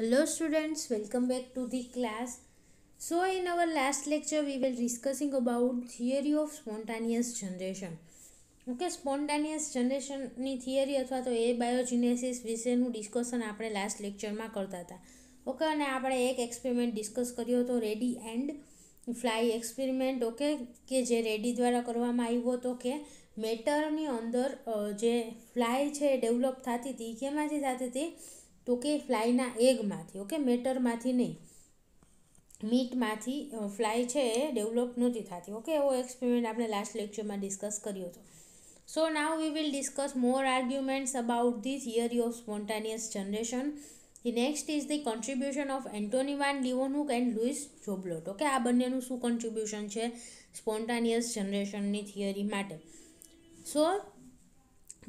Hello students welcome back to the class so in our last lecture we were discussing about theory of spontaneous generation okay spontaneous જનરેશનની theory અથવા તો એ બાયોજીનેસિસ વિશેનું discussion આપણે last લેક્ચરમાં કરતા હતા okay અને આપણે એક એક્સપેરિમેન્ટ ડિસ્કસ કર્યો હતો Redi and fly experiment okay કે જે રેડી દ્વારા કરવામાં આવ્યો હતો કે મેટરની અંદર જે ફ્લાય છે ડેવલપ થતી હતી કેમાંથી થતી હતી તો કે ફ્લાયના એગમાંથી ઓકે મેટરમાંથી નહીં મીટમાંથી ફ્લાય છે એ ડેવલપ નહોતી થતી ઓકે એવો એક્સપેરિમેન્ટ આપણે લાસ્ટ લેક્ચરમાં ડિસ્કસ કર્યો હતો so now we will discuss more arguments about the theory of spontaneous generation the next is the contribution of Antony van Leeuwenhoek and Louis Joblot okay આ બંનેનું શું કોન્ટ્રીબ્યુશન છે spontaneous જનરેશનની theory માટે so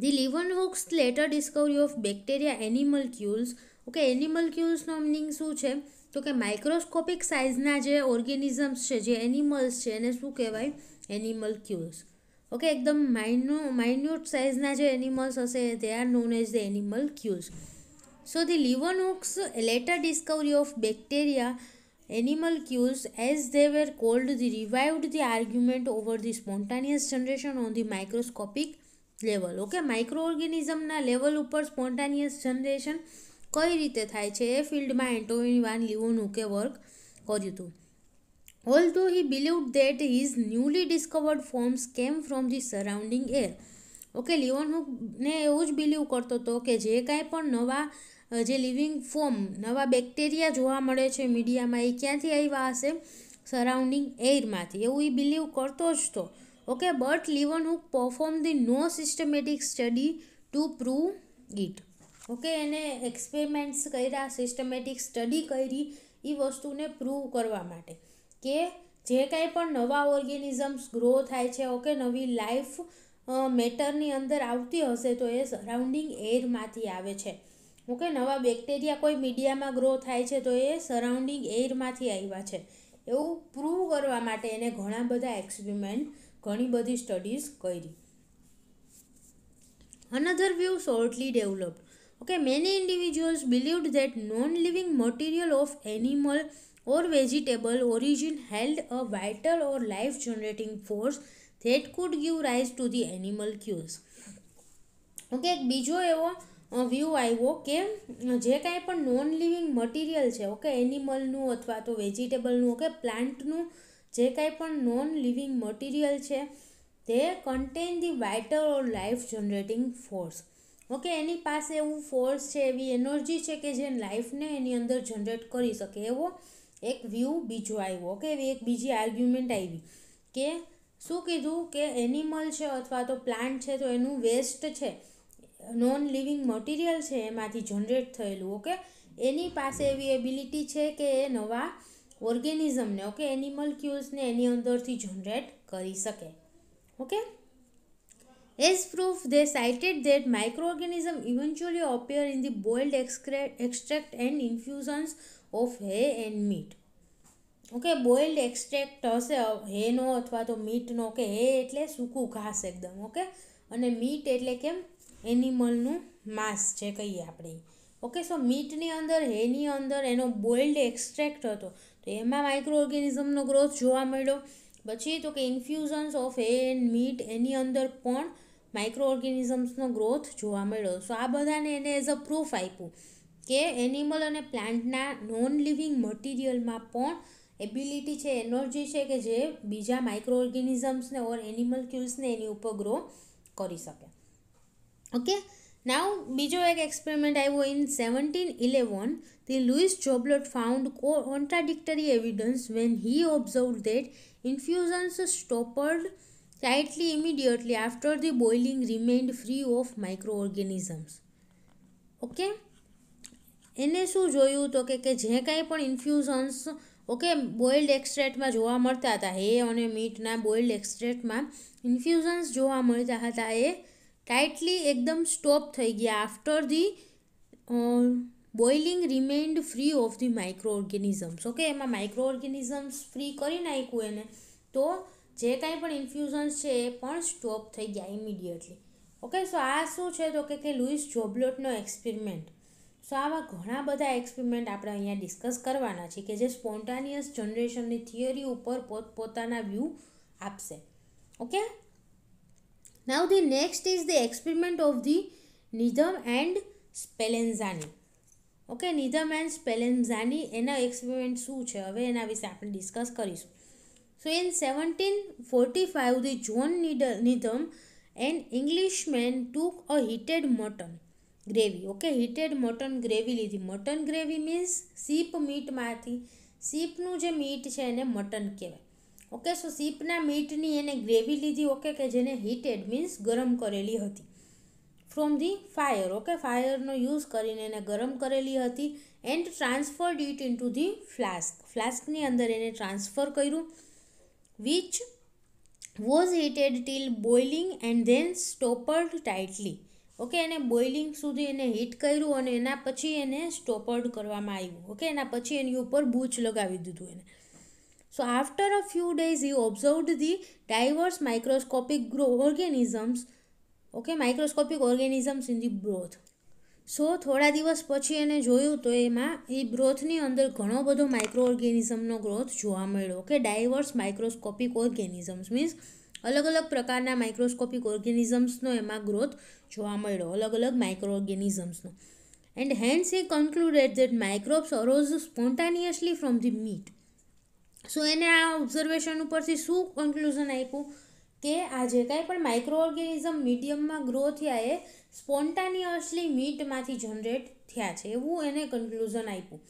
the The later discovery of bacteria animal animalcules okay animal એનિમલક્યુલ્સનો meaning શું છે તો કે માઇક્રોસ્કોપિક સાઇઝના જે ઓર્ગેનિઝમ્સ છે જે એનિમલ્સ છે એને શું કહેવાય એનિમલ એનિમલક્યુલ્સ ઓકે એકદમ માઇનો માઇન્યુટ સાઇઝના જે એનિમલ્સ હશે they are known as the animalcules so the Leeuwenhoek's later discovery of bacteria animalcules as they were called the revived the argument over the spontaneous generation on the microscopic level okay micro ઓર્ગેનિઝમના level ઉપર spontaneous generation કઈ રીતે થાય છે એ ફિલ્ડમાં Antonie van લીવોનું કે work કર્યું હતું ઓલ ધો he believed that his newly discovered forms came from the surrounding air okay લિયોન ને એવું જ બિલીવ કરતો હતો કે જે કાંઈ પણ નવા જે લિવિંગ ફોર્મ નવા બેક્ટેરિયા જોવા મળે છે મીડિયામાં એ ક્યાંથી આવ્યા હશે સરાઉન્ડિંગ એરમાંથી એવું એ બિલીવ કરતો જ હતો okay but but leeuwenhoek perform the no systematic study to prove it okay એને એક્સપેરિમેન્ટ્સ કર્યા સિસ્ટમેટિક સ્ટડી કરી એ વસ્તુને પ્રૂવ કરવા માટે કે જે કાંઈ પણ નવા ઓર્ગેનિઝમ્સ ગ્રો થાય છે ઓકે નવી લાઈફ મેટરની અંદર આવતી હશે તો એ સરાઉન્ડિંગ એરમાંથી આવે છે ઓકે નવા બેક્ટેરિયા કોઈ મીડિયામાં ગ્રો થાય છે તો એ સરાઉન્ડિંગ એરમાંથી આવ્યા છે એવું પ્રૂવ કરવા માટે એને ઘણા બધા એક્સપેરિમેન્ટ ઘણી બધી સ્ટડીઝ કરી another view shortly developed okay many individuals believed that non-living material of animal or vegetable origin held a vital or life generating force that could give rise to the animal cues okay એક બીજો એવો view આવ્યો કે જે કાંઈ પણ non living material છે okay એનિમલનું અથવા તો વેજીટેબલનું ઓકે પ્લાન્ટનું જે કાંઈ પણ નોન લિવિંગ મટીરિયલ છે તે contain the vital or life generating force okay એની પાસે એવું ફોર્સ છે એવી એનર્જી છે કે જે લાઈફને એની અંદર જનરેટ કરી શકે એવો એક વ્યૂ બીજો આવ્યો ઓકે એવી એક બીજી આર્ગ્યુમેન્ટ આવી કે શું કીધું કે એનિમલ છે અથવા તો પ્લાન્ટ છે તો એનું વેસ્ટ છે નોન લિવિંગ મટીરિયલ છે એમાંથી જનરેટ થયેલું ઓકે એની પાસે એવી એબિલિટી છે કે એ નવા ઓર્ગેનિઝમને ઓકે એનિમલ ક્યુઝને એની અંદરથી જનરેટ કરી શકે okay as proof they cited that micro organism eventually appear in the boiled extract and infusions of hay and meat okay boiled extract હશે હેનો અથવા તો મીટનો કે હે એટલે સૂકું ઘાસ એકદમ ઓકે અને મીટ એટલે કેમ એનિમલનું માંસ છે કહીએ આપણે ઓકે સો મીટની અંદર હેની અંદર એનો બોઇલ્ડ એક્સ્ટ્રેક્ટ હતો તો એમાં માઇક્રો ઓર્ગેનિઝમનો ગ્રોથ જોવા મળ્યો પછી તો કે infusions of hay and meat એની અંદર પણ માઇક્રો ઓર્ગેનિઝમ્સનો ગ્રોથ જોવા મળ્યો સો આ બધાને એને એઝ અ પ્રૂફ આપ્યું કે એનિમલ અને પ્લાન્ટના નોન લિવિંગ મટીરિયલમાં પણ એબિલિટી છે એનર્જી છે કે જે બીજા માઇક્રો ઓર્ગેનિઝમ્સને ઓર એનિમલ ક્યુલ્સને એની ઉપર ગ્રો કરી શકે ઓકે નાવ બીજો એક એક્સપેરિમેન્ટ આવ્યો in seventeen eleven the Louis Joblot found contradictory evidence when he observe that infusions stoppered tightly immediately after the boiling remained free of micro organisms okay એને શું જોયું તો કે કે જે કાંઈ પણ ઇન્ફ્યુઝન્સ ઓકે બોઇલ્ડ એક્સ્ટ્રેટમાં જોવા મળતા હતા એ અને મીટના બોઇલ્ડ એક્સ્ટ્રેટમાં ઇન્ફ્યુઝન્સ જોવા મળતા હતા એ ટાઇટલી એકદમ સ્ટોપ થઈ ગયા after the boiling remained free of the micro organisms okay એમાં માઇક્રો ઓર્ગેનિઝમ્સ ફ્રી કરી નાખ્યું એને તો જે કાંઈ પણ ઇન્ફ્યુઝન્સ છે એ પણ સ્ટોપ થઈ ગયા ઇમિડિયટલી ઓકે સો આ શું છે તો કે લુઈસ જોબલોટનો એક્સપેરિમેન્ટ સો આવા ઘણા બધા એક્સપેરિમેન્ટ આપણે અહીંયા ડિસ્કસ કરવાના છીએ કે જે સ્પોન્ટાનિયસ જનરેશનની થિયરી ઉપર પોતપોતાના વ્યૂ આપશે okay Now the next is the experiment of the Needham and Spallanzani. Okay Needham and Spallanzani એના એક્સપેરિમેન્ટ શું છે હવે એના વિશે આપણે ડિસ્કસ કરીશું so in seventeen forty five the John Needham and Englishman took a heated mutton gravy okay heated mutton gravy લીધી mutton gravy means sheep મીટમાંથી સીપનું જે મીટ છે એને મટન કહેવાય ઓકે સો સીપના મીટની એને ગ્રેવી લીધી ઓકે કે જેને હીટેડ મીન્સ ગરમ કરેલી હતી ફ્રોમ ધી ફાયર ઓકે ફાયરનો યુઝ કરીને એને ગરમ કરેલી હતી and transferred it into the flask ફ્લાસ્કની અંદર એને ટ્રાન્સફર કર્યું which was heated till boiling and then stoppered tightly okay એને બોઇલિંગ સુધી એને હીટ કર્યું અને એના પછી એને સ્ટોપર્ડ કરવામાં આવ્યું ઓકે એના પછી એની ઉપર બૂચ લગાવી દીધું એને So after a days you he the the microscopic grow organisms okay microscopic organisms in the broth so થોડા દિવસ પછી એને જોયું તો એમાં એ બ્રોથની અંદર ઘણો બધો માઇક્રો ઓર્ગેનિઝમનો ગ્રોથ જોવા મળ્યો કે ડાયવર્સ માઇક્રોસ્કોપિક ઓર્ગેનિઝમ્સ મીન્સ અલગ અલગ પ્રકારના માઇક્રોસ્કોપિક ઓર્ગેનિઝમ્સનો એમાં ગ્રોથ જોવા મળ્યો અલગ અલગ માઇક્રો ઓર્ગેનિઝમ્સનો and hence he concluded that microbes arose spontaneously from the meat so એને આ ઓબ્ઝર્વેશન ઉપરથી શું કન્ક્લુઝન આપ્યું કે આ જે કાંઈ પણ માઇક્રો ઓર્ગેનિઝમ મીડિયમમાં ગ્રો થયા એ સ્પોન્ટાનિયસલી મીટમાંથી જનરેટ થયા છે એવું એને કન્કલુઝન આપ્યું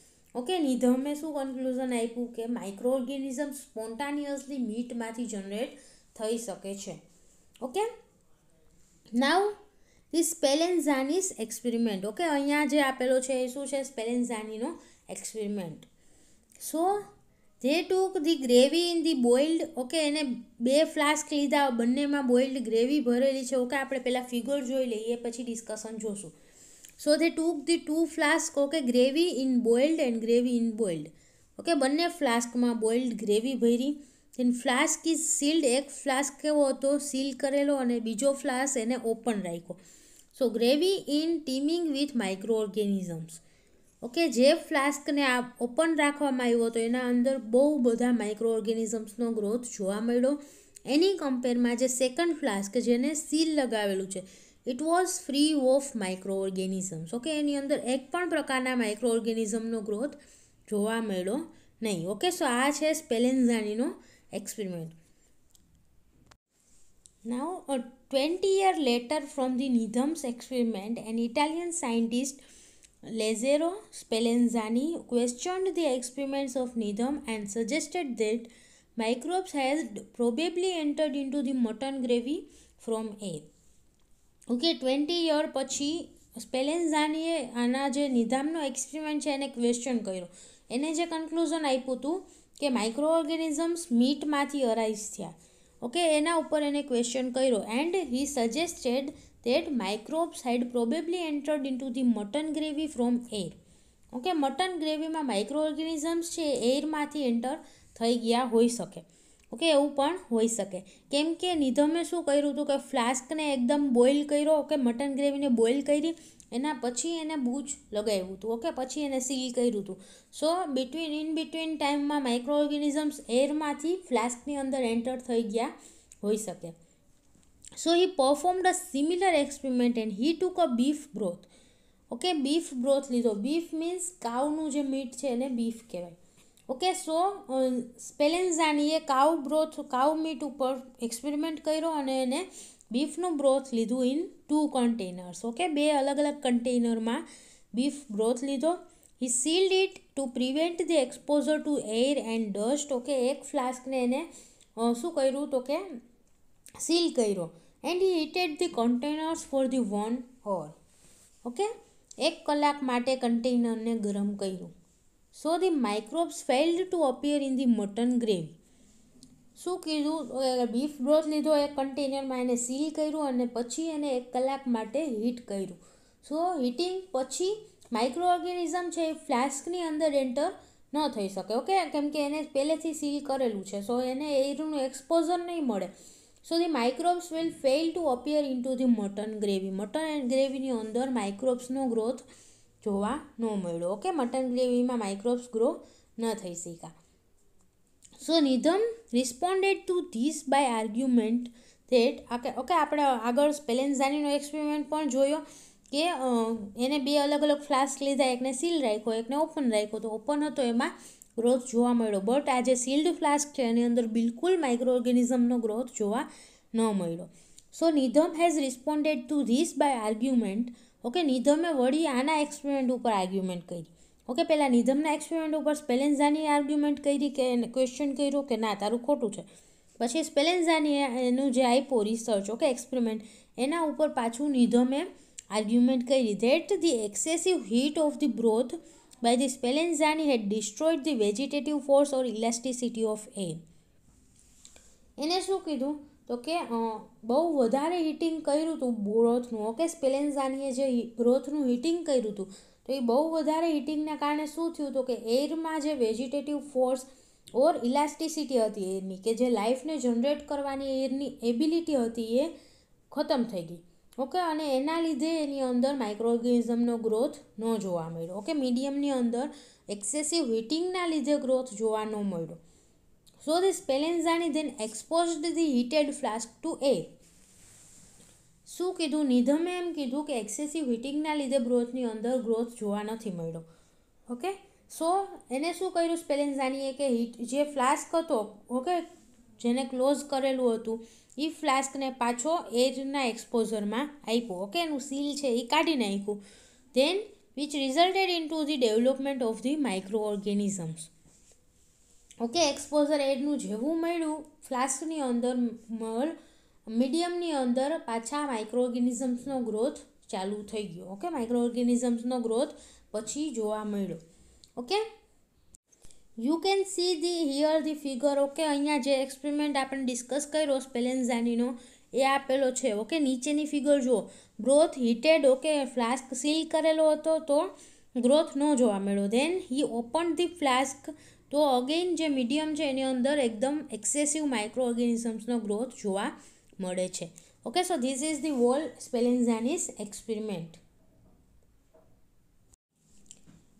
ઓકે નિધમે શું કન્ક્લુઝન આપ્યું કે માઇક્રો ઓર્ગેનિઝમ સ્પોન્ટાનિયસલી મીટમાંથી જનરેટ થઈ શકે છે okay now is Spallanzani's experiment okay અહીંયા જે આપેલો છે એ શું છે સ્પેલેન્ઝાનીનો experiment so they took the gravy in the boiled okay એને બે ફ્લાસ્ક લીધા બંનેમાં બોઇલ્ડ ગ્રેવી ભરેલી છે ઓકે આપણે પહેલાં ફિગર જોઈ લઈએ પછી ડિસ્કશન જોશું so they took the two flask okay gravy in boiled and gravy in boiled okay બંને ફ્લાસ્કમાં બોઇલ્ડ ગ્રેવી ભરી ધેન ફ્લાસ્ક ઇઝ સીલ્ડ એક ફ્લાસ્ક કેવો હતો સીલ કરેલો અને બીજો ફ્લાસ્ક એને ઓપન રાખ્યો so gravy in teeming with micro organisms okay જે ફ્લાસ્કને આ ઓપન રાખવામાં આવ્યો હતો એના અંદર બહુ બધા માઇક્રો ઓર્ગેનિઝમ્સનો ગ્રોથ જોવા મળ્યો એની કમ્પેરમાં જે સેકન્ડ ફ્લાસ્ક જેને સીલ લગાવેલું છે it was free of micro organisms okay એની અંદર એક પણ પ્રકારના માઇક્રો ઓર્ગેનિઝમનો ગ્રોથ જોવા મળ્યો નહીં ઓકે સો આ છે સ્પેલેન્ઝાનીનો experiment now twenty year later from the Needham's experiment and Italian scientist Lazzaro Spallanzani questioned the experiments of Needham and suggested that microbes had probably entered into the mutton gravy from air. Okay twenty year પછી સ્પેલેન્ઝાનીએ આના જે નિધામનો experiment છે એને question કર્યો એને જે conclusion આપ્યું હતું કે માઇક્રો ઓર્ગેનિઝમ્સ મીટમાંથી અરાઇઝ થયા ઓકે એના ઉપર એને ક્વેશ્ચન કર્યો and he suggested that microbes probably probably entered into the mutton gravy from air okay mutton ગ્રેવીમાં માઇક્રો ઓર્ગેનિઝમ્સ છે એરમાંથી એન્ટર થઈ ગયા હોઈ શકે ઓકે એવું પણ હોઈ શકે કેમ કે નિધમે શું કર્યું હતું કે ફ્લાસ્કને એકદમ બોઇલ કર્યો ઓકે મટન ગ્રેવીને બોઇલ કરી એના પછી એને બૂજ લગાવ્યું હતું ઓકે પછી એને સીલ કર્યું હતું સો બિટવીન ઇન બિટવીન ટાઈમમાં માઇક્રો ઓર્ગેનિઝમ્સ એરમાંથી ફ્લાસ્કની અંદર એન્ટર થઈ ગયા હોઈ શકે so he performed a similar experiment and he took a beef broth okay beef broth લીધો બીફ મીન્સ કાઉનું જે મીટ છે એને બીફ કહેવાય ઓકે સો સ્પેલેન્ઝાનીએ કાઉ બ્રોથ કાઉ મીટ ઉપર એક્સપેરિમેન્ટ કર્યો અને એને બીફનું બ્રોથ લીધું ઇન ટુ કન્ટેનર્સ ઓકે બે અલગ અલગ કન્ટેનરમાં બીફ બ્રોથ લીધો he sealed it to prevent the exposure to air and dust okay એક ફ્લાસ્કને એને શું કર્યું તો કે સીલ કર્યો and he heated the containers for the one hour okay એક કલાક માટે કન્ટેનરને ગરમ કર્યું so the microbes failed to appear in the mutton gravy શું કીધું બીફ બ્રોથ લીધો એક કન્ટેનરમાં એને સીલ કર્યું અને પછી એને એક કલાક માટે હીટ કર્યું સો હીટિંગ પછી માઇક્રો ઓર્ગેનિઝમ છે એ ફ્લાસ્કની અંદર એન્ટર ન થઈ શકે ઓકે કેમ કે એને પહેલેથી સીલ કરેલું છે સો એને એરનું એક્સપોઝર નહીં મળે so the microbes will fail to appear in two the mutton gravy mutton and ગ્રેવીની અંદર માઇક્રોબ્સનો ગ્રોથ જોવા ન મળ્યો ઓકે મટન ગ્રેવીમાં માઇક્રોબ્સ ગ્રો ન થઈ શક્યા so Needham responded to this by argument that okay આપણે આગળ સ્પેલેન્ઝાનીનો એક્સપેરિમેન્ટ પણ જોયો કે એને બે અલગ અલગ ફ્લાસ્ક લીધા એકને સીલ રાખ્યો એકને ઓપન રાખ્યો તો ઓપન હતો એમાં ગ્રોથ જોવા મળ્યો બટ આ જે સીલ્ડ ફ્લાસ્ક છે એની અંદર બિલકુલ માઇક્રો ઓર્ગેનિઝમનો ગ્રોથ જોવા ન મળ્યો so Needham has responded to this by argument okay નિધમે વળી આના એક્સપેરિમેન્ટ ઉપર આર્ગ્યુમેન્ટ કરી ઓકે પહેલાં નિધમના એક્સપેરિમેન્ટ ઉપર સ્પેલેન્ઝાની આર્ગ્યુમેન્ટ કરી કે એને ક્વેશ્ચન કર્યો કે ના તારું ખોટું છે પછી સ્પેલેન્ઝાની એનું જે આપ્યો રિસર્ચ ઓકે એક્સપેરિમેન્ટ એના ઉપર પાછું નિધમે આર્ગ્યુમેન્ટ કરી that the excessive heat of the broth by this Spallanzani had destroyed the vegetative force or elasticity of air એને શું કીધું તો કે બહુ વધારે હીટિંગ કર્યું હતું બ્રોથનું ઓકે સ્પેલેન્ઝાનીએ જે બ્રોથનું હીટિંગ કર્યું હતું તો એ બહુ વધારે હીટિંગના કારણે શું થયું હતું કે એરમાં જે વેજીટેટિવ ફોર્સ ઓર ઇલાસ્ટિસિટી હતી એરની કે જે લાઈફને જનરેટ કરવાની એરની એબિલિટી હતી એ ખતમ થઈ ગઈ ઓકે અને એના લીધે એની અંદર માઇક્રોઓર્ગેનિઝમનો ગ્રોથ ન જોવા મળ્યો ઓકે મીડિયમની અંદર એક્સેસિવ હીટિંગના લીધે ગ્રોથ જોવા ન મળ્યો so this Spallanzani then exposed the heated flask to a શું કીધું નિધમે એમ કીધું કે એક્સેસિવ હીટિંગના લીધે ગ્રોથની અંદર ગ્રોથ જોવા નથી મળ્યો ઓકે સો એને શું કર્યું સ્પેલેન્ઝાનીએ કે હીટ જે ફ્લાસ્ક હતો ઓકે જેને ક્લોઝ કરેલું હતું એ ફ્લાસ્કને પાછો એરના એક્સપોઝરમાં આપ્યો ઓકે એનું સીલ છે એ કાઢી નાખ્યું then which resulted in two the development of the micro organisms okay exposure એડનું જેવું મળ્યું ફ્લાસ્કની અંદર મળ મીડિયમની અંદર પાછા માઇક્રો ઓર્ગેનિઝમ્સનો ગ્રોથ ચાલુ થઈ ગયો ઓકે માઇક્રો ઓર્ગેનિઝમ્સનો ગ્રોથ પછી જોવા મળ્યો okay you can see the here the figure okay અહીંયા જે એક્સપેરિમેન્ટ આપણે ડિસ્કસ કર્યો સ્પેલેન્ઝાનીનો એ આપેલો છે ઓકે નીચેની ફિગર જુઓ growth heated okay flask seal કરેલો હતો તો ગ્રોથ ન જોવા મળ્યો then he open the flask તો અગેઇન જે મીડિયમ છે એની અંદર એકદમ એક્સેસિવ માઇક્રો ઓર્ગેનિઝમ્સનો ગ્રોથ જોવા મળે છે okay so this is the whole Spallanzani's experiment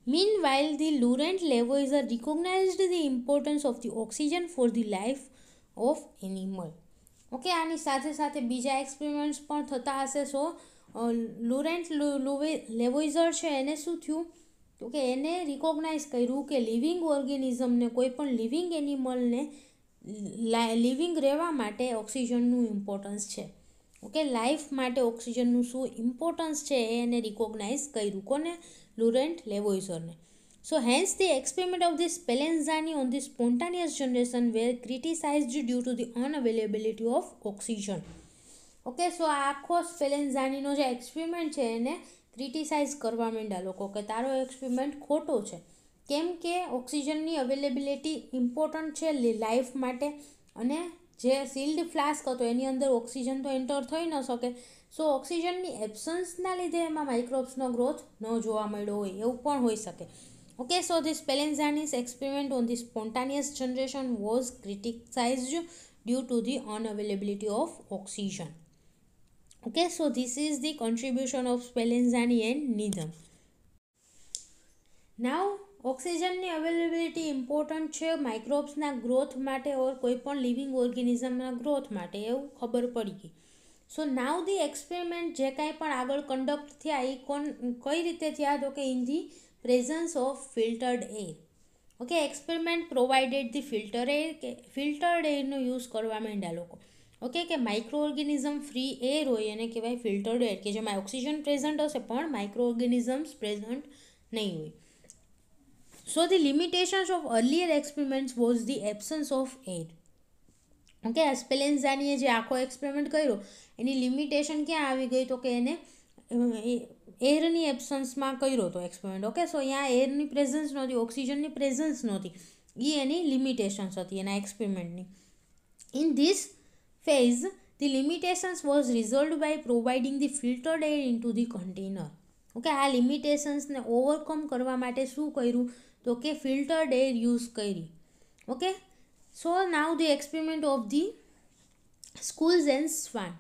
Meanwhile, the Laurent Lavoisier recognized the importance of the oxygen for the life of animal. Okay આની સાથે સાથે બીજા એક્સપેરિમેન્ટ્સ પણ થતા હશે સો લુરેન્ટ લુવે લેવોઇઝર છે એને શું થયું તો કે એને રિકોગ્નાઇઝ કર્યું કે લિવિંગ ઓર્ગેનિઝમને કોઈ પણ લિવિંગ એનિમલને લિવિંગ રહેવા માટે ઓક્સિજનનું ઇમ્પોર્ટન્સ છે ઓકે લાઈફ માટે ઓક્સિજનનું શું ઇમ્પોર્ટન્સ છે એને રિકોગ્નાઇઝ કર્યું કોને Laurent Lavoisier. So hence the experiment of this Pallanzani on the spontaneous generation were criticized due to the unavailability of oxygen. Okay so આ આખો સ્પેલેન્ઝાનીનો જે એક્સપેરિમેન્ટ છે એને ક્રિટિસાઇઝ કરવા માંડ્યા લોકો કે તારો એક્સપેરિમેન્ટ ખોટો છે કેમ કે ઓક્સિજનની અવેલેબિલિટી ઇમ્પોર્ટન્ટ છે લાઈફ માટે અને જે સીલ્ડ ફ્લાસ્ક હતો એની અંદર ઓક્સિજન તો એન્ટર થઈ ન શકે સો ઓક્સિજનની એબસન્સના લીધે એમાં માઇક્રોબ્સનો ગ્રોથ ન જોવા મળ્યો હોય એવું પણ હોઈ શકે okay so this Spallanzani's experiment on the spontaneous generation was criticise due to the unavailability of oxygen okay so this is the contribution of Spallanzani and Needham now ઓક્સિજનની અવેલેબિલિટી ઇમ્પોર્ટન્ટ છે માઇક્રોબ્સના ગ્રોથ માટે ઓર કોઈ પણ living ઓર્ગેનિઝમના growth માટે એવું ખબર પડી ગઈ સો નાવ ધી એક્સપેરિમેન્ટ જે કાંઈ પણ આગળ કન્ડક્ટ થયા એ કોન કઈ રીતે થયા તો કે in the presence of filtered air okay experiment provided the filter air કે ફિલ્ટર્ડ એરનો યુઝ કરવા માંડ્યા લોકો ઓકે કે માઇક્રો ઓર્ગેનિઝમ ફ્રી એર હોય એને કહેવાય ફિલ્ટર્ડ એર કે જેમાં ઓક્સિજન પ્રેઝન્ટ હશે પણ માઇક્રો ઓર્ગેનિઝમ્સ પ્રેઝન્ટ નહીં હોય so the limitations of earlier experiments was the absence of air okay એસ્પેલેન્ઝાનીએ જે આખો એક્સપેરિમેન્ટ કર્યો એની લિમિટેશન ક્યાં આવી ગઈ તો કે એને એરની એબસન્સમાં કર્યો હતો એક્સપેરિમેન્ટ ઓકે સો અહીંયા એરની પ્રેઝન્સ નહોતી ઓક્સિજનની પ્રેઝન્સ નહોતી એ એની લિમિટેશન્સ હતી એના એક્સપેરિમેન્ટની in this phase the limitations was resolve by providing the filtered air in two the container okay આ લિમિટેશન્સને ઓવરકમ કરવા માટે શું કર્યું તો કે ફિલ્ટર્ડ એર યુઝ કરી okay so now the experiment of the schools and swan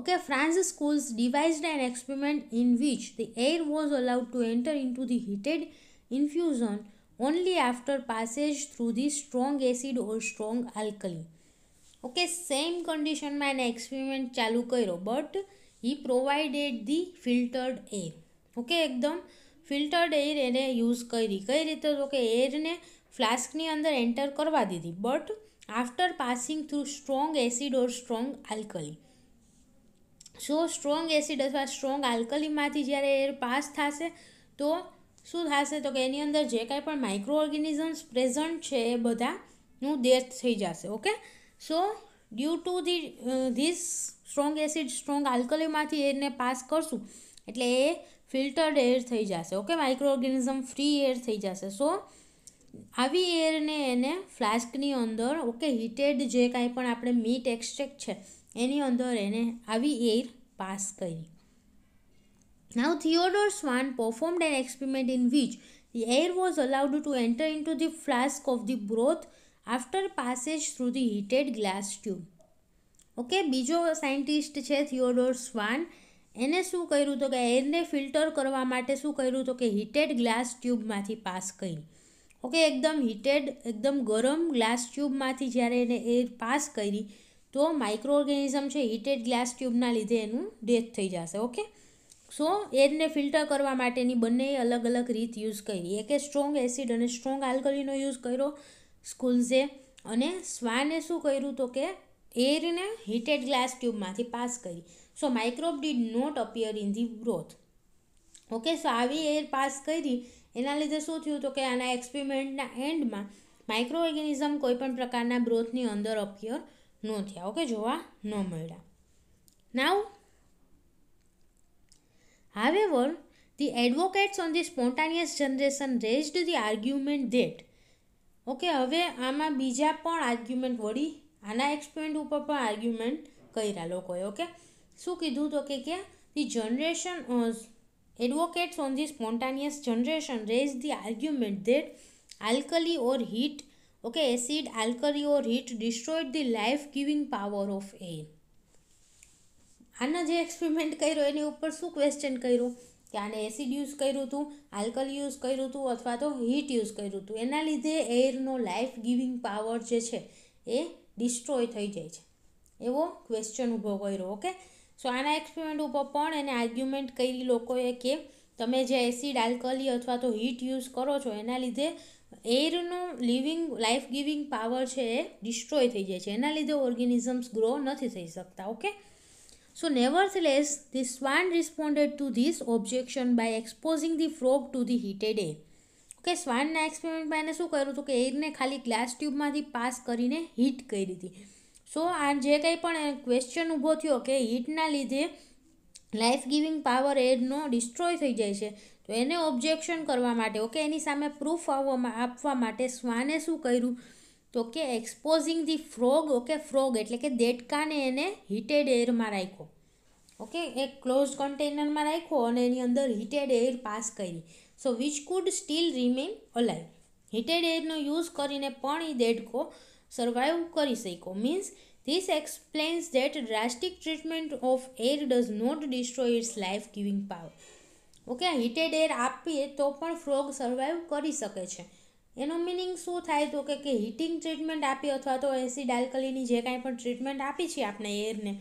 okay france's schools devised an experiment in which the air was allowed to enter into the heated infusion only after passage through the strong acid or strong alkali okay same condition my experiment chalu ચાલુ કર્યો but he provided the filtered air okay એકદમ filtered air એને use કરી કઈ okay air કે ફ્લાસ્કની અંદર enter કરવા દીધી but after passing through strong acid or strong alkali so strong acid અથવા સ્ટ્રોંગ આલ્કલીમાંથી જ્યારે એર પાસ થશે તો શું થશે તો કે એની અંદર જે કાંઈ પણ માઇક્રો ઓર્ગેનિઝમ્સ પ્રેઝન્ટ છે એ બધાનું ડેથ થઈ જશે okay so due to the this strong acid strong આલ્કલીમાંથી એરને પાસ કરશું એટલે એ ફિલ્ટર્ડ એર થઈ જશે okay micro organism free air થઈ જશે સો આવી એરને એને ફ્લાસ્કની અંદર ઓકે હીટેડ જે કાંઈ પણ આપણે મીટ એક્સ્ટ્રેક્ટ છે એની અંદર એને આવી એર પાસ કરી now Theodore Schwann perform an experiment in which air was allowed to enter enter into the flask of the broth after passage through the heated glass tube. Okay બીજો scientist છે Theodore Schwann એને શું કર્યું તો કે એરને filter કરવા માટે શું કર્યું તો કે હીટેડ ગ્લાસ ટ્યુબમાંથી પાસ કરી ઓકે એકદમ હીટેડ એકદમ ગરમ ગ્લાસ ટ્યુબમાંથી જ્યારે એને એર પાસ કરી તો માઇક્રો ઓર્ગેનિઝમ છે હીટેડ ગ્લાસ ટ્યુબના લીધે એનું ડેથ થઈ જશે ઓકે સો એરને ફિલ્ટર કરવા માટેની બંને અલગ અલગ રીત યુઝ કરી એકે સ્ટ્રોંગ એસિડ અને સ્ટ્રોંગ આલ્કલીનો યુઝ કર્યો સ્કૂલ્સે અને સ્વાને શું કર્યું તો કે એરને હીટેડ ગ્લાસ ટ્યુબમાંથી પાસ કરી so microbe did not appear in the broth okay so આવી એર પાસ કરી એના લીધે શું થયું તો કે આના એક્સપેરિમેન્ટના એન્ડમાં માઇક્રો ઓર્ગેનિઝમ કોઈપણ પ્રકારના બ્રોથની અંદર અપિયર ન થયા ઓકે જોવા ન મળ્યા now however the advocates on the spontaneous generation raised the argument that okay હવે આમાં બીજા પણ આર્ગ્યુમેન્ટ વળી આના એક્સપેરિમેન્ટ ઉપર પણ આર્ગ્યુમેન્ટ કર્યા લોકોએ ઓકે શું કીધું તો કે કે the generation Advocates on the spontaneous generation raise the argument that alkali or heat, okay, acid, alkali or heat destroyed the life giving power of air. આના જે એક્સપેરિમેન્ટ કર્યો એની ઉપર શું ક્વેશ્ચન કર્યું કે આને એસિડ યુઝ કર્યું હતું આલ્કલ યુઝ કર્યું હતું અથવા તો હીટ યુઝ કર્યું હતું એના લીધે એરનો લાઈફ ગિવિંગ પાવર જે છે એ ડિસ્ટ્રોય થઈ જાય છે એવો ક્વેશ્ચન ઊભો કર્યો ઓકે સો આના એક્સપેરિમેન્ટ ઉપર પણ એને આર્ગ્યુમેન્ટ કરી લોકોએ કે તમે જે એસિડ આલ્કલી અથવા તો હીટ યુઝ કરો છો એના લીધે એરનો લિવિંગ લાઈફ ગિવિંગ પાવર છે એ ડિસ્ટ્રોય થઈ જાય છે એના લીધે ઓર્ગેનિઝમ્સ ગ્રો નથી થઈ શકતા okay so nevertheless the Schwann responded to this objection by exposing the frog to the heated a okay શ્વાનના એક્સપેરિમેન્ટમાં એને શું કર્યું હતું કે એરને ખાલી ગ્લાસ ટ્યુબમાંથી પાસ કરીને હીટ કરી હતી સો આ જે કંઈ પણ ક્વેશ્ચન ઊભો થયો કે હીટના લીધે લાઈફ ગિવિંગ પાવર એડનો ડિસ્ટ્રોય થઈ જાય છે તો એને ઓબ્જેક્શન કરવા માટે ઓકે એની સામે પ્રૂફ આવવામાં આપવા માટે સ્વાને શું કર્યું તો કે exposing the frog okay frog એટલે કે દેડકાને એને હીટેડ એરમાં રાખ્યો ઓકે એક ક્લોઝ કન્ટેનરમાં રાખ્યો અને એની અંદર હીટેડ એર પાસ કરી so which could still remain alive heated એરનો યુઝ કરીને પણ એ દેડકો સર્વાઈવ કરી શકો means this explains that drastic treatment of air does not destroy its life giving power okay heated air આપીએ તો પણ ફ્રોગ સર્વાઈવ કરી શકે છે એનો મિનિંગ શું થાય તો કે હીટિંગ ટ્રીટમેન્ટ આપી અથવા તો એસિડ આલ્કલીની જે કાંઈ પણ ટ્રીટમેન્ટ આપી છે આપણે એરને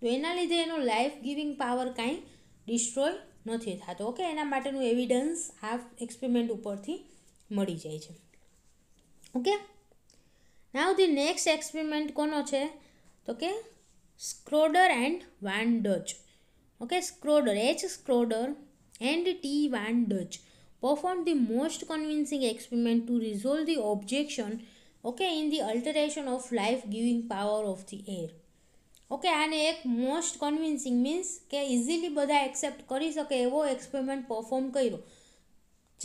તો એના લીધે એનો લાઈફ ગિવિંગ પાવર કાંઈ ડિસ્ટ્રોય નથી થતો ઓકે એના માટેનું એવિડન્સ આ એક્સપેરિમેન્ટ ઉપરથી મળી જાય છે okay now the next experiment કોનો છે તો કે Schroder and von Dusch okay Schroder H Schroder and T von Dusch performed the most convincing experiment to resolve the objection okay in the alteration of life giving power of the air okay આને એક most convincing means કે easily બધા accept કરી શકે એવો experiment perform કર્યો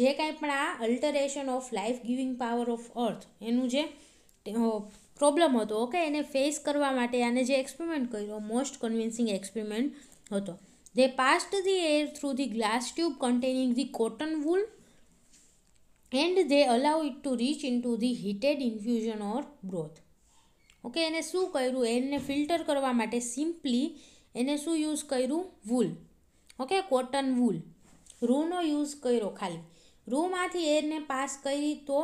જે કાંઈ પણ આ alteration of life giving power of earth એનું જે પ્રોબ્લેમ હતો ઓકે એને ફેસ કરવા માટે આને જે એક્સપેરિમેન્ટ કર્યો મોસ્ટ કન્વિન્સિંગ એક્સપેરિમેન્ટ હતો they passed the air through the glass tube containing the cotton wool and they allow it to reach in two the heated infusion or broth okay એને શું કર્યું એને ફિલ્ટર કરવા માટે simply એને શું use કર્યું વૂલ ઓકે કોટન વૂલ રૂનો યુઝ કર્યો ખાલી રૂમાંથી એરને પાસ કરી તો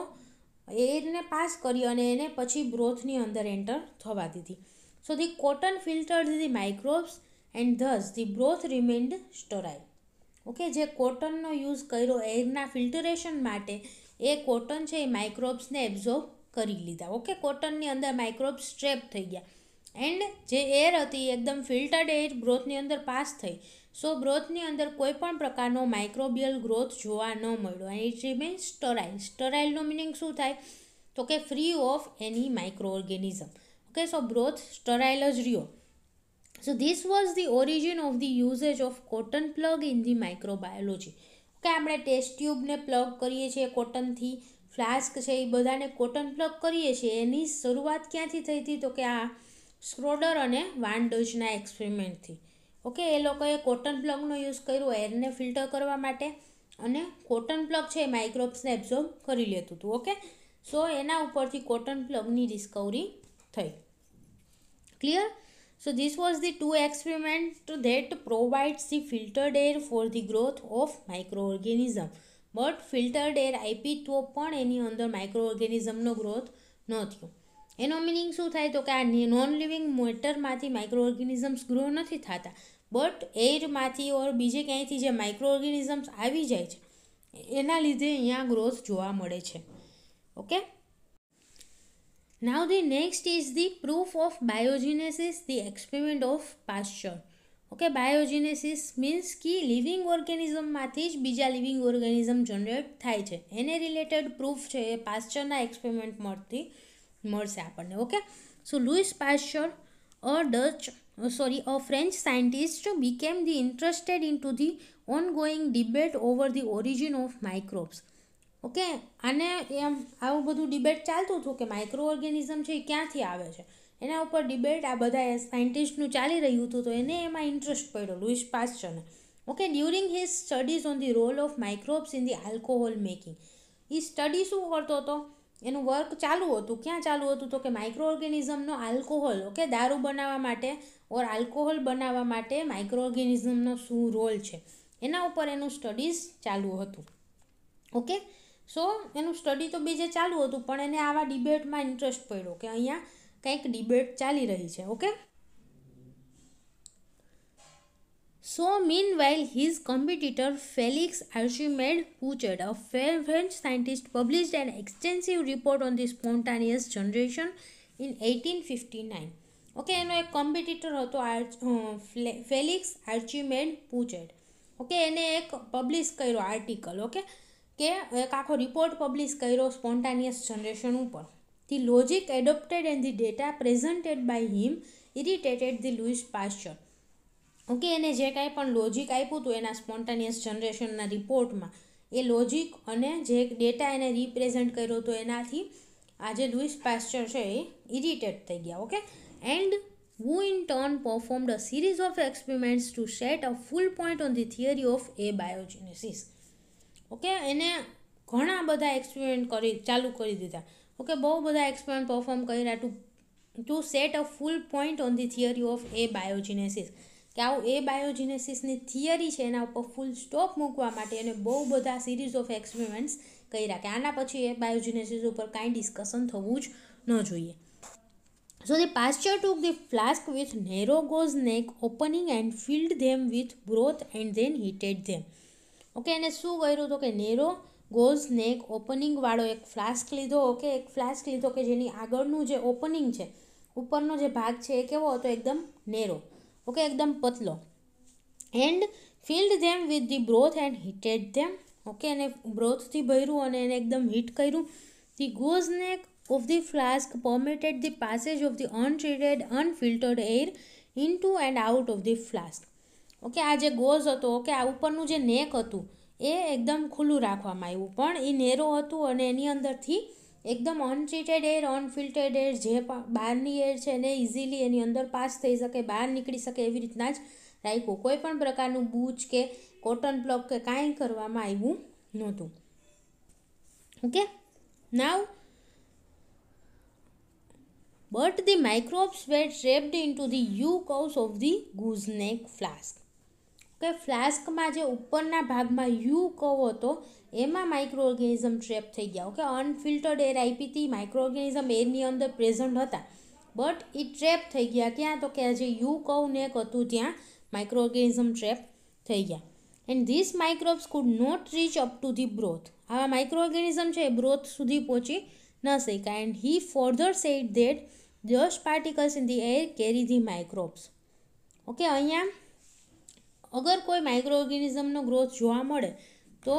એને પાસ કરી અને એને પછી બ્રોથની અંદર એન્ટર થવા દીધી so the cotton filter the microbes and thus the broth remained sterile okay જે કોટનનો યુઝ કર્યો એરના ફિલ્ટરેશન માટે એ કોટન છે એ માઇક્રોબ્સને એબ્ઝોર્બ કરી લીધા ઓકે કોટનની અંદર માઇક્રોબ્સ ટ્રેપ થઈ ગયા એન્ડ જે એર હતી એકદમ ફિલ્ટર્ડ એર બ્રોથની અંદર પાસ થઈ સો બ્રોથની અંદર કોઈ પણ પ્રકારનો માઇક્રોબિયલ ગ્રોથ જોવા ન મળ્યો અને ઇટ રિમેન્સ સ્ટરાઇલ સ્ટરાઇલનો મિનિંગ શું થાય તો કે free of any micro organism okay so broth sterile જ રહ્યો so this was the origin of the usage of cotton plug in the microbiology okay આપણે ટેસ્ટ ટ્યુબને પ્લગ કરીએ છીએ કોટનથી ફ્લાસ્ક છે એ બધાને કોટન પ્લગ કરીએ છીએ એની શરૂઆત ક્યાંથી થઈ હતી તો કે આ સ્ક્રોડર અને વાન ડચના એક્સપેરિમેન્ટથી ઓકે એ લોકોએ કોટન પ્લગનો યુઝ કર્યો એરને ફિલ્ટર કરવા માટે અને કોટન પ્લગ છે એ માઇક્રોબ્સને એબ્ઝોર્બ કરી લેતું હતું ઓકે સો એના ઉપરથી કોટન પ્લગની ડિસ્કવરી થઈ clear so this was the two experiment that provides the filtered air for the growth of micro organism but filtered air આપી તો પણ એની અંદર માઇક્રો ઓર્ગેનિઝમનો ગ્રોથ ન થયો એનો મિનિંગ શું થાય તો કે આ નોન લિવિંગ મોટરમાંથી માઇક્રો ઓર્ગેનિઝમ્સ ગ્રો નથી થતા બટ એરમાંથી ઓર બીજે ક્યાંયથી જે માઇક્રો ઓર્ગેનિઝમ્સ આવી જાય છે એના લીધે અહીંયા ગ્રોથ જોવા મળે છે okay now the next is the proof of biogenesis the experiment of Pasteur okay biogenesis means કે લિવિંગ ઓર્ગેનિઝમમાંથી જ બીજા લિવિંગ ઓર્ગેનિઝમ જનરેટ થાય છે એને રિલેટેડ પ્રૂફ છે એ પાસ્ચરના મળતી મળશે આપણને okay so Louis Pasteur a Dutch sorry a French scientist became the interested in two the ongoing debate over the origin of microbes okay આને એમ આવું બધું ડિબેટ ચાલતું હતું કે માઇક્રો ઓર્ગેનિઝમ છે એ ક્યાંથી આવે છે એના ઉપર ડિબેટ આ બધા સાયન્ટિસ્ટનું ચાલી રહ્યું હતું તો એને એમાં ઇન્ટરેસ્ટ પડ્યો લુઈસ પાસ્ચરને okay during his studies on the role of microbes in the alcohol making એ સ્ટડી શું કરતો હતો એનું વર્ક ચાલુ હતું ક્યાં ચાલુ હતું તો કે માઇક્રો ઓર્ગેનિઝમનો આલ્કોહોલ ઓકે દારૂ બનાવવા માટે ઓર આલ્કોહોલ બનાવવા માટે માઇક્રો ઓર્ગેનિઝમનો શું રોલ છે એના ઉપર એનું સ્ટડીઝ ચાલુ હતું ઓકે સો એનું સ્ટડી તો બીજે ચાલુ હતું પણ એને આવા ડિબેટમાં ઇન્ટરેસ્ટ પડ્યો કે અહીંયા કંઈક ડિબેટ ચાલી રહી છે okay So, meanwhile, his competitor Felix Archimede Pouchet, a French scientist, published an extensive report on the spontaneous generation in 1859. Okay, and a competitor Arch, uh, Felix Archimede Pouchet. Okay, and a published kairo article. Okay. કે report publish કર્યો spontaneous generation ઉપર The logic adopted and the data presented by him irritated the Louis Pasteur. Okay એને જે કાંઈ પણ logic આપ્યું હતું એના સ્પોન્ટાનિયસ જનરેશનના રિપોર્ટમાં એ લોજિક અને જે ડેટા એને રિપ્રેઝેન્ટ કર્યો હતો એનાથી આ જે લુઈસ પાસ્ચર છે એ ઇરિટેટ થઈ ગયા okay and in turn turn performed a of of to set set full full on the theory of abiogenesis okay એને ઘણા બધા એક્સપેરિમેન્ટ કરી ચાલુ કરી દીધા ઓકે બહુ બધા એક્સપેરિમેન્ટ પરફોર્મ કર્યા to to set a full point on the theory of abiogenesis કે આવું એ બાયોજીનેસિસની થિયરી છે એના ઉપર ફૂલ સ્ટોપ મૂકવા માટે એને બહુ બધા સિરીઝ ઓફ એક્સપેરિમેન્ટ્સ કર્યા કે આના પછી એ બાયોજીનેસિસ ઉપર કાંઈ ડિસ્કશન થવું જ ન જોઈએ so the pastor took the flask with narrow gauze neck opening and filled them with broth and then heated them. Okay એને શું કર્યું હતું કે નેરો ગોઝ નેક ઓપનિંગ વાળો એક ફ્લાસ્ક લીધો ઓકે એક ફ્લાસ્ક લીધો કે જેની આગળનું જે ઓપનિંગ છે ઉપરનો જે ભાગ છે એ કેવો હતો એકદમ નેરો ઓકે એકદમ પતલો and filled them with the broth and heated them okay એને બ્રોથથી ભર્યું અને એને એકદમ હીટ કર્યું the goose neck of the flask permitted the passage of the untreated unfiltered air in into and out of the flask okay આ જે goes હતો ઓકે આ ઉપરનું જે નેક હતું એ એકદમ ખુલ્લું રાખવામાં આવ્યું પણ એ નેરો હતું અને એની અંદરથી એકદમ અનટ્રીટેડ એર અનફિલ્ટેડ એર જે બહારની એર છે એને ઇઝીલી એની અંદર પાસ થઈ શકે બહાર નીકળી શકે એવી રીતના જ રાખ્યું કોઈ પણ પ્રકારનું બૂચ કે કોટન પ્લગ કે કાંઈ કરવામાં આવ્યું નહોતું okay now but the microbes were trapped into the U curves of the gooseneck flask. કે ફ્લાસ્કમાં જે ઉપરના ભાગમાં યુ કહો હતો એમાં માઇક્રો ઓર્ગેનિઝમ ટ્રેપ થઈ ગયા ઓકે અનફિલ્ટર્ડ એર આઈપીથી માઇક્રો ઓર્ગેનિઝમ એરની અંદર પ્રેઝન્ટ હતા બટ એ ટ્રેપ થઈ ગયા ક્યાં તો કે જે યુ કહું ને એક હતું ત્યાં માઇક્રો ઓર્ગેનિઝમ ટ્રેપ થઈ ગયા and this microbes could not reach up to the broth આવા માઇક્રો ઓર્ગેનિઝમ છે એ બ્રોથ સુધી પહોંચી ન શક્યા and he further said that dust particles in the air carry the microbes okay અહીંયા અગર કોઈ માઇક્રો ઓર્ગેનિઝમનો ગ્રોથ જોવા મળે તો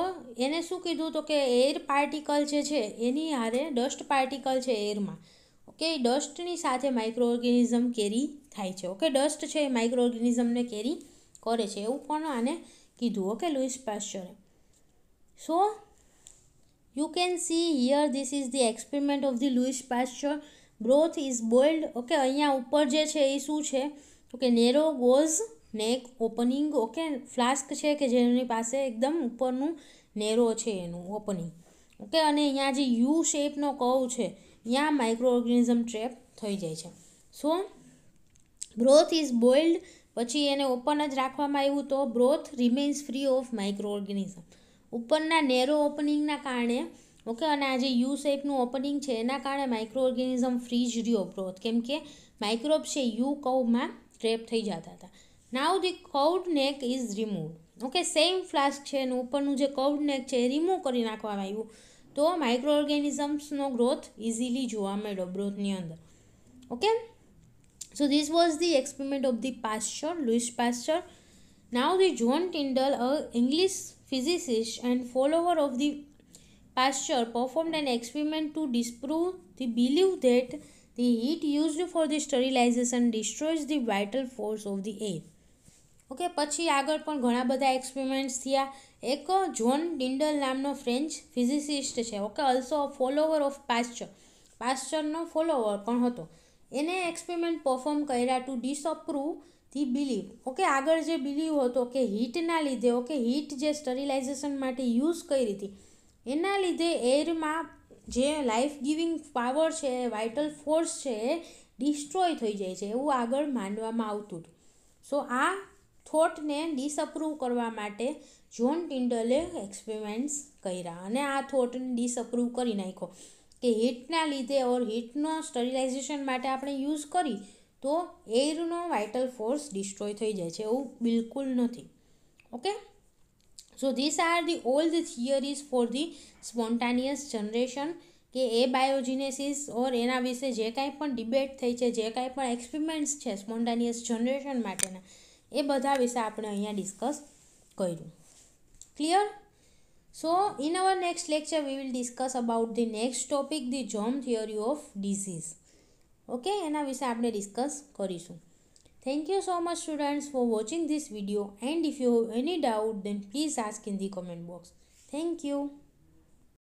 એને શું કીધું તો કે એર પાર્ટિકલ જે છે એની હારે ડસ્ટ પાર્ટિકલ છે એરમાં ઓકે ડસ્ટની સાથે માઇક્રો ઓર્ગેનિઝમ કેરી થાય છે ઓકે ડસ્ટ છે એ માઇક્રો ઓર્ગેનિઝમને કેરી કરે છે એવું પણ આને કીધું ઓકે લુઈસ પાશ્ચરે so you can see here this is the experiment of the Louis Pasteur broth is boiled okay અહીંયા ઉપર જે છે એ શું છે તો કે narrow goose neck opening okay flask છે કે જેની પાસે એકદમ ઉપરનું નેરો છે એનું ઓપનિંગ ઓકે અને અહીંયા જે યુ શેપનો કવ છે ત્યાં માઇક્રો ઓર્ગેનિઝમ ટ્રેપ થઈ જાય છે સો બ્રોથ ઇઝ બોઇલ્ડ પછી એને ઓપન જ રાખવામાં આવ્યું તો broth remains free of micro organism ઉપરના નેરો ઓપનિંગના કારણે ઓકે અને આ જે યુ શેપનું ઓપનિંગ છે એના કારણે માઇક્રો ઓર્ગેનિઝમ ફ્રી જ રહ્યો બ્રોથ કેમ કે માઇક્રોબ છે યુ કવમાં ટ્રેપ થઈ જતા હતા નાવ the curved neck is remove okay same flask છે અને ઉપરનું જે કૌડ નેક છે એ રિમૂવ કરી નાખવામાં આવ્યું તો માઇક્રો ઓર્ગેનિઝમ્સનો ગ્રોથ ઇઝીલી જોવા મળ્યો બ્રોથની અંદર okay so this was the experiment of the Pasteur Louis Pasteur now the John Tyndall a English physicist and follower of the Pasteur performed an experiment to disprove the believe that the heat used for the sterilization destroys the vital force of the air okay પછી આગળ પણ ઘણા બધા experiments થયા એક John Tyndall નામનો French physicist છે okay also follower of Pasteur પાસ્ચરનો ફોલોવર પણ હતો એને એક્સપેરિમેન્ટ પરફોર્મ કર્યા to disapprove the believe okay આગળ જે બિલીવ હતો કે હીટના લીધે ઓકે હીટ જે સ્ટરિલાઇઝેશન માટે યુઝ કરી હતી એના લીધે એરમાં જે લાઈફ ગિવિંગ પાવર છે વાઇટલ ફોર્સ છે એ ડિસ્ટ્રોય થઈ જાય છે એવું આગળ માનવામાં આવતું હતું સો આ થોટને ડિસઅપ્રૂવ કરવા માટે જોન ટિન્ડલે એક્સપેરિમેન્ટ્સ કર્યા અને આ થોટને ડિસઅપ્રૂવ કરી નાખ્યો કે હીટના લીધે ઓર હીટનો સ્ટરિલાઇઝેશન માટે આપણે યુઝ કરી તો એરનો વાઇટલ ફોર્સ ડિસ્ટ્રોય થઈ જાય છે એવું બિલકુલ નથી okay so this are the all the theories for the spontaneous generation કે એ બાયોજીનેસિસ ઓર એના વિશે જે કાંઈ પણ ડિબેટ થઈ છે જે કાંઈ પણ એક્સપેરિમેન્ટ્સ છે સ્પોન્ટાનિયસ જનરેશન માટેના એ બધા વિશે આપણે અહીંયા ડિસ્કસ કર્યું clear so in our next lecture we will discuss about the next topic the germ theory of disease okay એના વિશે આપણે ડિસ્કસ કરીશું thank you so much students for watching this video and if you have any doubt then please ask in the comment box thank you